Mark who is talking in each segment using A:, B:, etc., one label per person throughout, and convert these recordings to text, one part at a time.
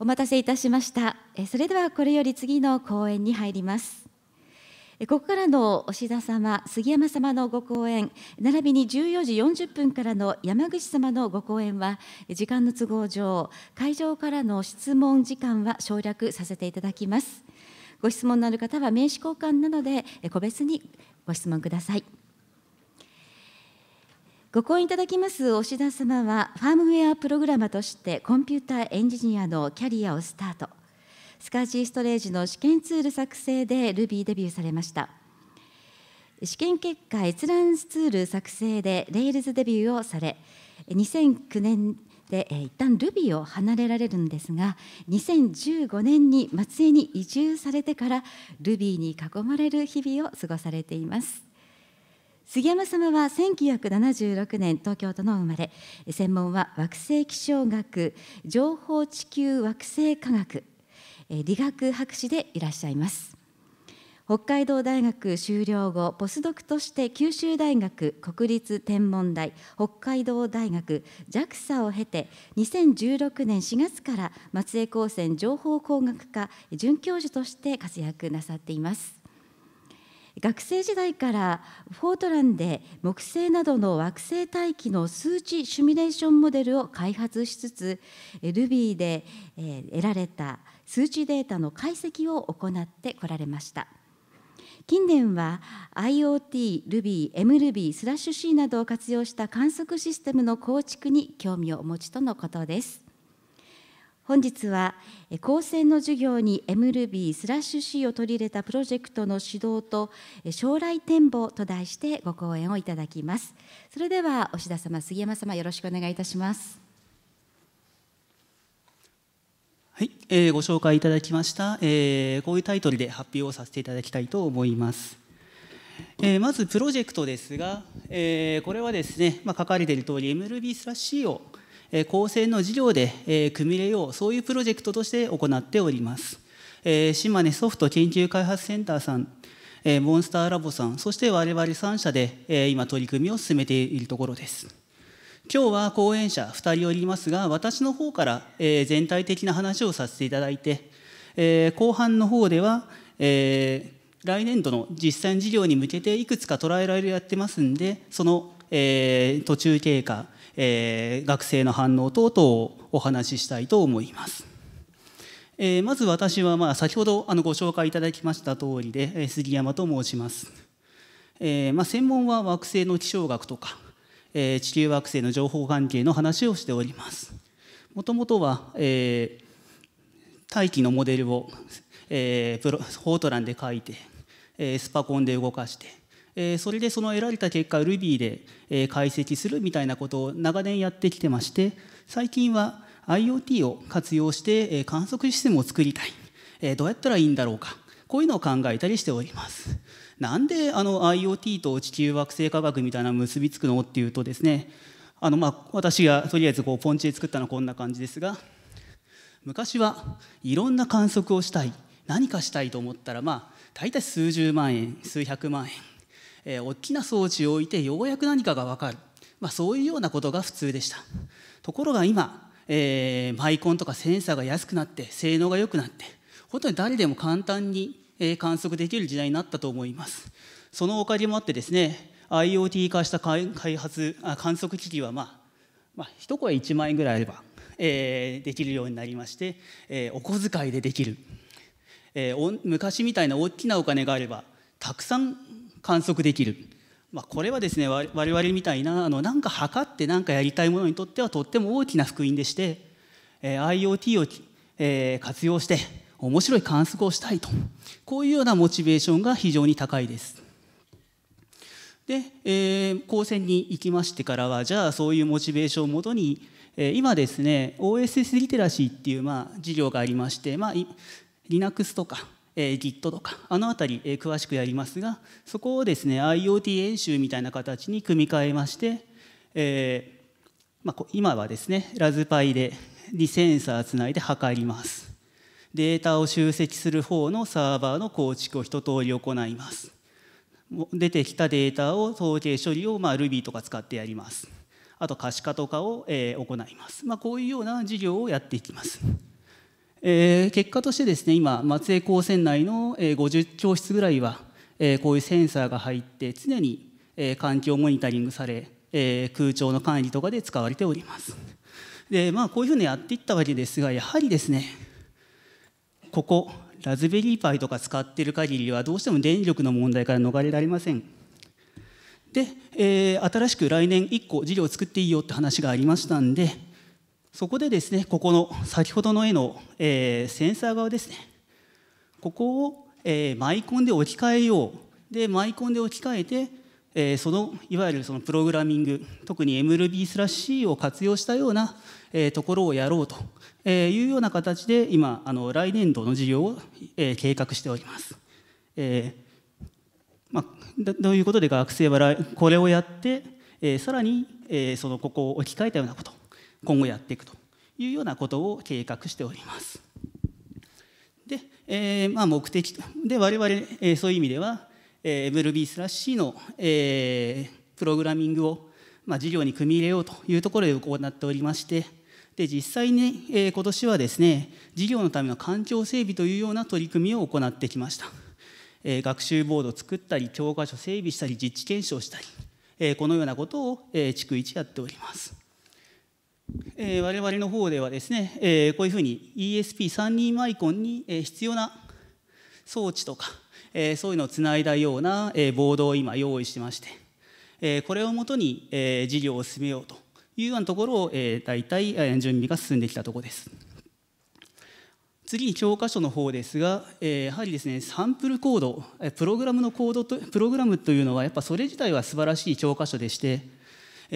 A: お待たせいたしましたそれではこれより次の講演に入りますここからの押田様杉山様のご講演並びに14時40分からの山口様のご講演は時間の都合上会場からの質問時間は省略させていただきますご質問のある方は名刺交換なので個別にご質問くださいご婚姻いただきます押田様は、ファームウェアプログラマとしてコンピューターエンジニアのキャリアをスタート、スカージーストレージの試験ツール作成で Ruby デビューされました。試験結果閲覧ツール作成で Rails デビューをされ、2009年で、え一旦 Ruby を離れられるんですが2015年に松江に移住されてから Ruby に囲まれる日々を過ごされています。杉山様は1976年東京都の生まれ専門は惑星気象学情報地球惑星科学理学博士でいらっしゃいます北海道大学修了後ポスドクとして九州大学国立天文台北海道大学 JAXA を経て2016年4月から松江高専情報工学科准教授として活躍なさっています学生時代からフォートランで木星などの惑星大気の数値シミュレーションモデルを開発しつつ Ruby で得られた数値データの解析を行ってこられました。近年は IoT、Ruby、MRuby、スラッシュ C などを活用した観測システムの構築に興味をお持ちとのことです。本日は高専の授業に MRuby スラッシュ C を取り入れたプロジェクトの指導と将来展望と題してご講演をいただきますそれでは押田様杉山様よろしくお願いいたします
B: はい、えー、ご紹介いただきました、えー、こういうタイトルで発表をさせていただきたいと思いますえー、まずプロジェクトですが、えー、これはですね、まあ、書かれている通り MLB スラッシーを高専の事業で組み入れようそういうプロジェクトとして行っております島根ソフト研究開発センターさんモンスターラボさんそして我々3社で今取り組みを進めているところです今日は講演者2人おりますが私の方から全体的な話をさせていただいて後半の方では来年度の実際事業に向けていくつか捉えられるやってますんでそのえー、途中経過、えー、学生の反応等々をお話ししたいと思います。えー、まず私はまあ先ほどあのご紹介いただきました通りで、えー、杉山と申します。えー、まあ専門は惑星の気象学とか、えー、地球惑星の情報関係の話をしております。もともとは、えー、大気のモデルを、えー、プロフォートランで書いて、えー、スパコンで動かして。えー、それでその得られた結果 Ruby で、えー、解析するみたいなことを長年やってきてまして最近は IoT を活用して、えー、観測システムを作りたい、えー、どうやったらいいんだろうかこういうのを考えたりしております。なんであの IoT と地球惑星科学みたいな結びつくのっていうとですねあのまあ私がとりあえずこうポンチで作ったのはこんな感じですが昔はいろんな観測をしたい何かしたいと思ったらまあ大体数十万円数百万円えー、大きな装置を置いてようやく何かが分かる、まあ、そういうようなことが普通でしたところが今、えー、マイコンとかセンサーが安くなって性能が良くなって本当に誰でも簡単に観測できる時代になったと思いますそのおかげもあってですね IoT 化した開発観測機器はまあまあ、一声1万円ぐらいあれば、えー、できるようになりまして、えー、お小遣いでできる、えー、昔みたいな大きなお金があればたくさん観測できる、まあ、これはですね我々みたいなあのなんか測って何かやりたいものにとってはとっても大きな福音でして、えー、IoT を、えー、活用して面白い観測をしたいとこういうようなモチベーションが非常に高いです。で、えー、高専に行きましてからはじゃあそういうモチベーションをもとに、えー、今ですね OSS リテラシーっていう、まあ、授業がありまして、まあ、Linux とかえー、Git とかあの辺り、えー、詳しくやりますがそこをですね IoT 演習みたいな形に組み替えまして、えーまあ、今はですねラズパイでにセンサーつないで測りますデータを集積する方のサーバーの構築を一通り行います出てきたデータを統計処理を、まあ、Ruby とか使ってやりますあと可視化とかを、えー、行います、まあ、こういうような事業をやっていきます。えー、結果としてですね今松江高専内の50教室ぐらいは、えー、こういうセンサーが入って常に、えー、環境モニタリングされ、えー、空調の管理とかで使われておりますでまあこういうふうにやっていったわけですがやはりですねここラズベリーパイとか使ってる限りはどうしても電力の問題から逃れられませんで、えー、新しく来年1個事業を作っていいよって話がありましたんでそこでですね、ここの先ほどの絵の、えー、センサー側ですね、ここを、えー、マイコンで置き換えよう。で、マイコンで置き換えて、えー、そのいわゆるそのプログラミング、特に MLB スラッシーを活用したような、えー、ところをやろうと、えー、いうような形で、今、あの来年度の事業を、えー、計画しております。えーまあ、ということで、学生はこれをやって、えー、さらに、えー、そのここを置き換えたようなこと。今後やっていくというようなことを計画しております。で、えー、まあ、目的で我々、えー、そういう意味では、えー、w e b スラッシュの、えー、プログラミングを、まあ、事業に組み入れようというところで行っておりましてで実際に、えー、今年はですね事業のための環境整備というような取り組みを行ってきました、えー、学習ボードを作ったり教科書整備したり実地検証したり、えー、このようなことを、えー、逐一やっておりますえー、我々の方ではですね、えー、こういうふうに ESP32 マイコンに、え必要な装置とか、えー、そういうのをつないだような、えー、ボードを今用意してまして、えー、これをもとに、えー、事業を進めようというようなところを、えー、大体、え準備が進んできたところです。次に教科書の方ですが、えー、やはりですねサンプルコードプログラムのコードとプログラムというのはやっぱそれ自体は素晴らしい教科書でして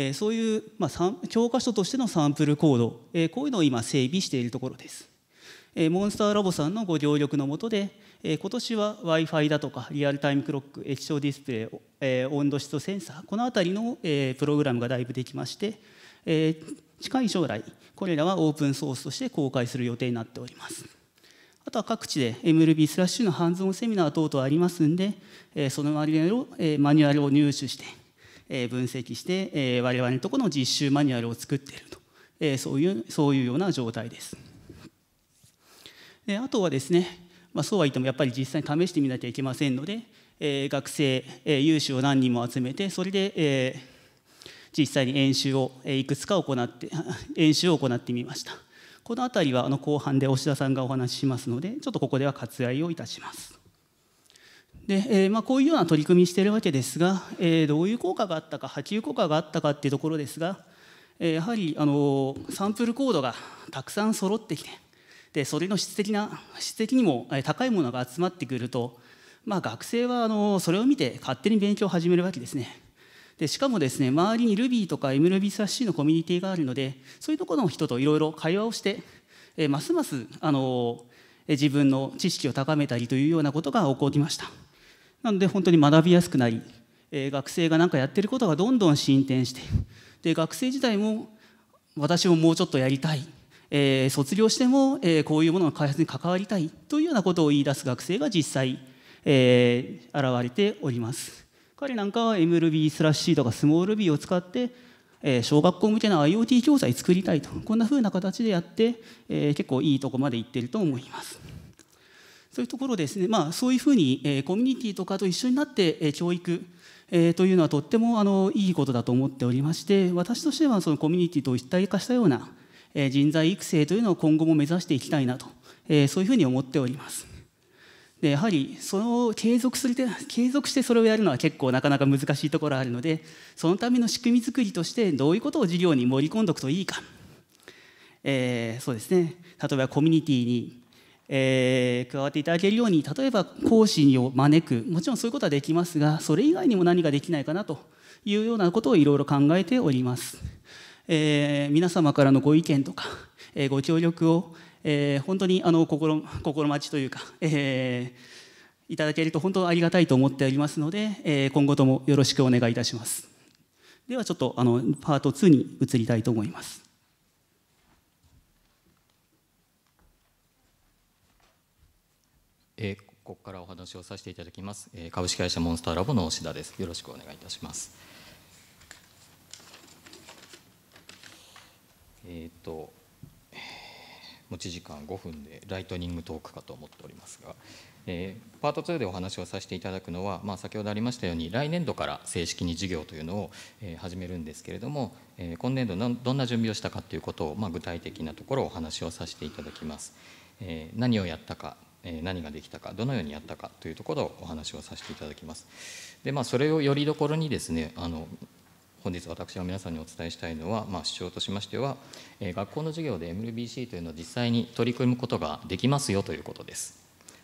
B: えそういう、まあ、教科書としてのサンプルコード、えこういうのを今整備しているところです。えモンスターラボさんのご協力のもとで、え今年は w i f i だとかリアルタイムクロック液晶ディスプレイ、え温度湿度センサーこの辺りの、えプログラムがだいぶできまして、え近い将来これらはオープンソースとして公開する予定になっておりますあとは各地で MLB スラッシュのハンズオンセミナー等々ありますんで、えそのマニュアルを、えマニュアルを入手してえ分析して、え我々のところの実習マニュアルを作っていると、えそういうそういうような状態です。であとはですね、まあ、そうは言ってもやっぱり実際に試してみなきゃいけませんので、え学生、え有志を何人も集めてそれで、え実際に演習を、えいくつか行って 演習を行ってみました。この辺りはあの後半で押田さんがお話ししますのでちょっとここでは割愛をいたします。でえーまあ、こういうような取り組みしているわけですが、えー、どういう効果があったか波及効果があったかっていうところですが、えー、やはり、あのサンプルコードがたくさん揃ってきてでそれの質的な質的にも高いものが集まってくると、まあ、学生はあのそれを見て勝手に勉強を始めるわけですね。でしかもですね周りに Ruby とか MRubySC のコミュニティがあるのでそういうところの人といろいろ会話をして、えますますあの自分の知識を高めたりというようなことが起こりました。なので本当に学びやすくなり、えー、学生が何かやってることがどんどん進展してで学生自体も私ももうちょっとやりたい、えー、卒業しても、えー、こういうものの開発に関わりたいというようなことを言い出す学生が実際、えー、現れております彼なんかは MLB スラッシーとかスモール B を使って、えー、小学校向けの IoT 教材作りたいとこんなふうな形でやって、えー、結構いいとこまで行ってると思いますというところですね、まあ、そういうふうに、えコミュニティとかと一緒になって、え教育、えというのはとってもあのいいことだと思っておりまして私としてはそのコミュニティと一体化したような、え人材育成というのを今後も目指していきたいなと、えそういうふうに思っております。でやはりその継続する継続してそれをやるのは結構なかなか難しいところあるのでそのための仕組み作りとしてどういうことを事業に盛り込んでおくといいか、えー、そうですね例えばコミュニティにえー、加わっていただけるように例えば講師を招くもちろんそういうことはできますがそれ以外にも何ができないかなというようなことをいろいろ考えております、えー、皆様からのご意見とか、えー、ご協力を、えー、本当にあの心心待ちというか、えー、いただけると本当ありがたいと思っておりますので、えー、今後ともよろしくお願いいたしますではちょっとあのパート2に移りたいと思います
C: えー、ここからお話をさせていただきます、えー、株式会社モンスターラボの押田ですよろしくお願いいたしますえっ、ー、と持ち時間5分でライトニングトークかと思っておりますが、えー、パート2でお話をさせていただくのは、まあ、先ほどありましたように来年度から正式に事業というのを、えー、始めるんですけれども、えー、今年度のどんな準備をしたかということを、まあ、具体的なところをお話をさせていただきます。えー、何をやったか何ができたかどのようにやったかというところをお話をさせていただきますで、まあ、それをよりどころにですねあの本日私の皆さんにお伝えしたいのは、まあ、主張としましては、え学校の授業で MLBC というのを実際に取り組むことができますよということです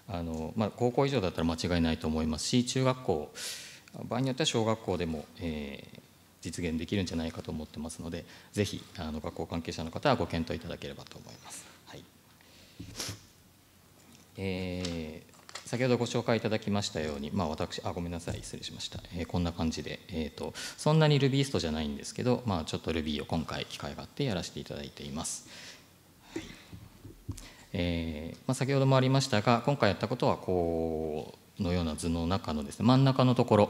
C: あの、まあ、高校以上だったら間違いないと思いますし中学校場合によっては小学校でも、えー、実現できるんじゃないかと思ってますのでぜひあの学校関係者の方はご検討いただければと思います。はいえー、先ほどご紹介いただきましたように、まあ、私あごめんなさい失礼しました、えー、こんな感じで、えーと、そんなに Rubyist じゃないんですけど、まあ、ちょっと Ruby を今回機会があってやらせていただいています、はい、えー、まあ、先ほどもありましたが今回やったことはこのような図の中のですね真ん中のところ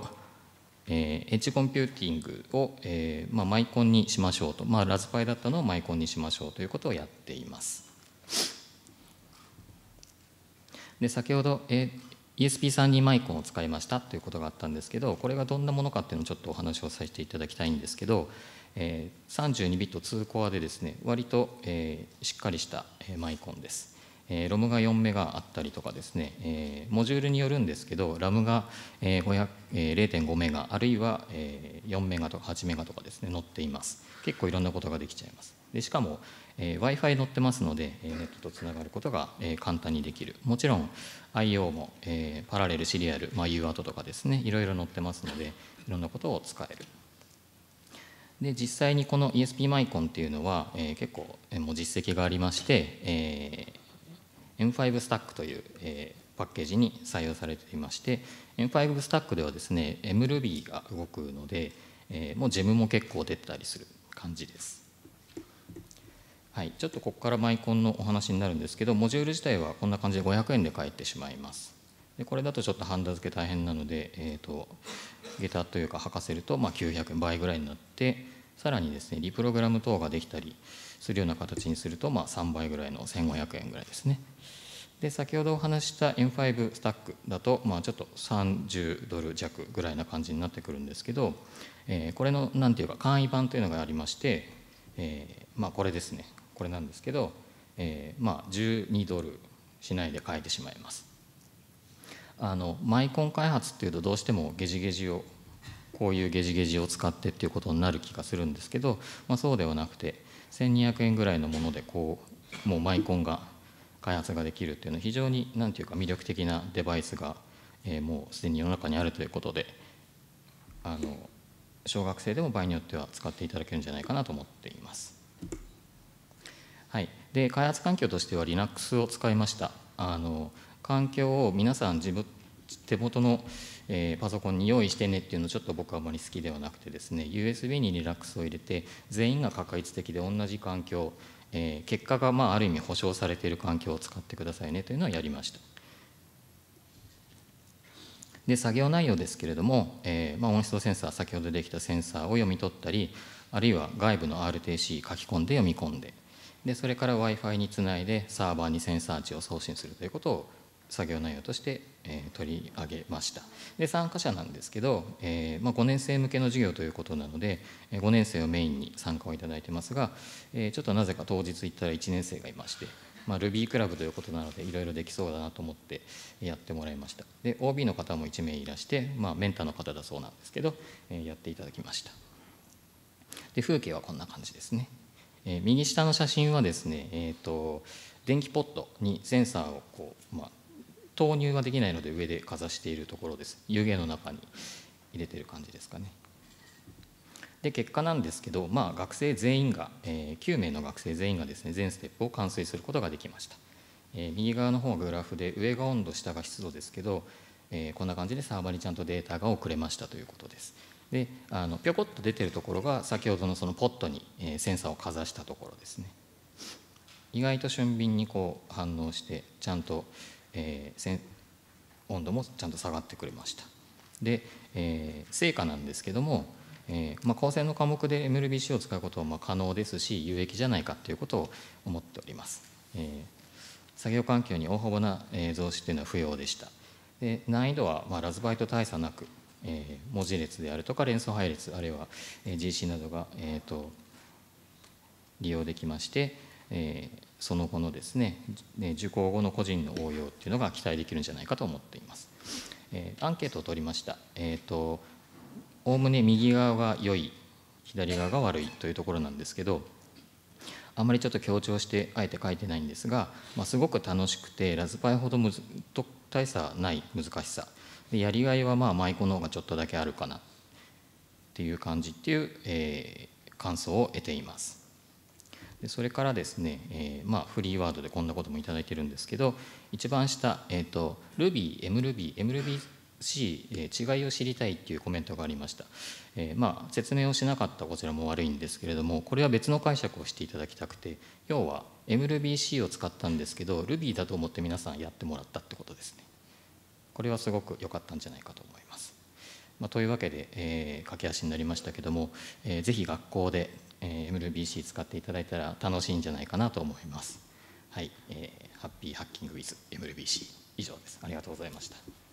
C: えー、エッジコンピューティングを、えーまあ、マイコンにしましょうと、まあ、ラズパイだったのをマイコンにしましょうということをやっています。で先ほど、え ESP32 マイコンを使いましたということがあったんですけどこれがどんなものかっていうのをちょっとお話をさせていただきたいんですけど、え32ビット2コアでですね割と、えしっかりしたマイコンです。えー、ロムが4メガあったりとかですね、えー、モジュールによるんですけどラムが、えーえー、0.5メガあるいは、えー、4メガとか8メガとかですね載っています結構いろんなことができちゃいますでしかも、えー、w i f i 乗ってますので、えー、ネットとつながることが、えー、簡単にできるもちろん IO も、えー、パラレルシリアル、まあ、UART とかですねいろいろ載ってますのでいろんなことを使えるで実際にこの ESP マイコンっていうのは、えー、結構、えー、もう実績がありまして、えー、M5 スタックという、えー、パッケージに採用されていまして M5 スタックではですね MRuby が動くので、えー、もう GEM も結構出てたりする感じですはい、ちょっとここからマイコンのお話になるんですけどモジュール自体はこんな感じで500円で買えてしまいますでこれだとちょっとハンダ付け大変なので、えーと、下駄というか履かせるとまあ900円倍ぐらいになってさらにですねリプログラム等ができたりするような形にするとまあ3倍ぐらいの1500円ぐらいですねで先ほどお話した M5 スタックだと、まあ、ちょっと30ドル弱ぐらいな感じになってくるんですけど、えー、これの何ていうか簡易版というのがありまして、えー、まあ、これですねこれなんですけど、えー、まあ12ドルしないで書いてしまいますあのマイコン開発っていうとどうしてもゲジゲジをこういうゲジゲジを使ってっていうことになる気がするんですけど、まあ、そうではなくて1200円ぐらいのものでこうもうマイコンが開発ができるっていうのは非常に何ていうか魅力的なデバイスが、えー、もうすでに世の中にあるということであの小学生でも場合によっては使っていただけるんじゃないかなと思っています。はい、で開発環境としては Linux を使いましたあの環境を皆さん自分手元の、えー、パソコンに用意してねっていうのちょっと僕はあまり好きではなくてですね USB に Linux を入れて全員が確率的で同じ環境、えー、結果がまあある意味保証されている環境を使ってくださいねというのはやりましたで作業内容ですけれども、えーまあ、音質センサー先ほどできたセンサーを読み取ったりあるいは外部の RTC 書き込んで読み込んででそれから w i f i につないでサーバーにセンサー値を送信するということを作業内容として、えー、取り上げましたで参加者なんですけど、えーまあ、5年生向けの授業ということなので5年生をメインに参加をいただいてますが、えー、ちょっとなぜか当日行ったら1年生がいまして、まあ、Ruby クラブということなのでいろいろできそうだなと思ってやってもらいましたで OB の方も1名いらして、まあ、メンターの方だそうなんですけど、えー、やっていただきましたで風景はこんな感じですねえ右下の写真はですね、えーと、電気ポットにセンサーをこう、まあ、投入ができないので上でかざしているところです湯気の中に入れてる感じですかねで結果なんですけど、まあ、学生全員が、えー、9名の学生全員がですね全ステップを完遂することができました、えー、右側の方がグラフで上が温度下が湿度ですけど、えこんな感じでサーバーにちゃんとデータが送れましたということですであのぴょこっと出てるところが先ほどのそのポットに、えセンサーをかざしたところですね意外と俊敏にこう反応してちゃんと、えー、温度もちゃんと下がってくれましたで、えー、成果なんですけども、えーまあ、高専の科目で MLBC を使うことはまあ可能ですし有益じゃないかということを思っております、えー、作業環境に大幅な増資というのは不要でしたで難易度はまあラズバイト大差なくえー、文字列であるとか連想配列あるいは GC などが、えーと、利用できまして、えー、その後のですね受講後の個人の応用っていうのが期待できるんじゃないかと思っています。えー、アンケートを取りました。えっと、おおむね右側が良い左側が悪いというところなんですけどあまりちょっと強調してあえて書いてないんですが、まあ、すごく楽しくてラズパイほどむず大差ない難しさでやりがいはまあ舞妓の方がちょっとだけあるかなっていう感じっていう、えー、感想を得ていますでそれからですね、えー、まあ、フリーワードでこんなことも頂いてるんですけど一番下、えーと、Ruby、MRuby、MRubyC、え違いを知りたいっていうコメントがありました、えー、まあ、説明をしなかったこちらも悪いんですけれどもこれは別の解釈をしていただきたくて要は MRubyC を使ったんですけど Ruby だと思って皆さんやってもらったってことですねこれはすごく良かったんじゃないかと思います。まあ、というわけで、えー、駆け足になりましたけども、えー、ぜひ学校で、えー、MLBC 使っていただいたら楽しいんじゃないかなと思います。はい、えー、ハッピーハッキングウィズ MLBC 以上です。ありがとうございました。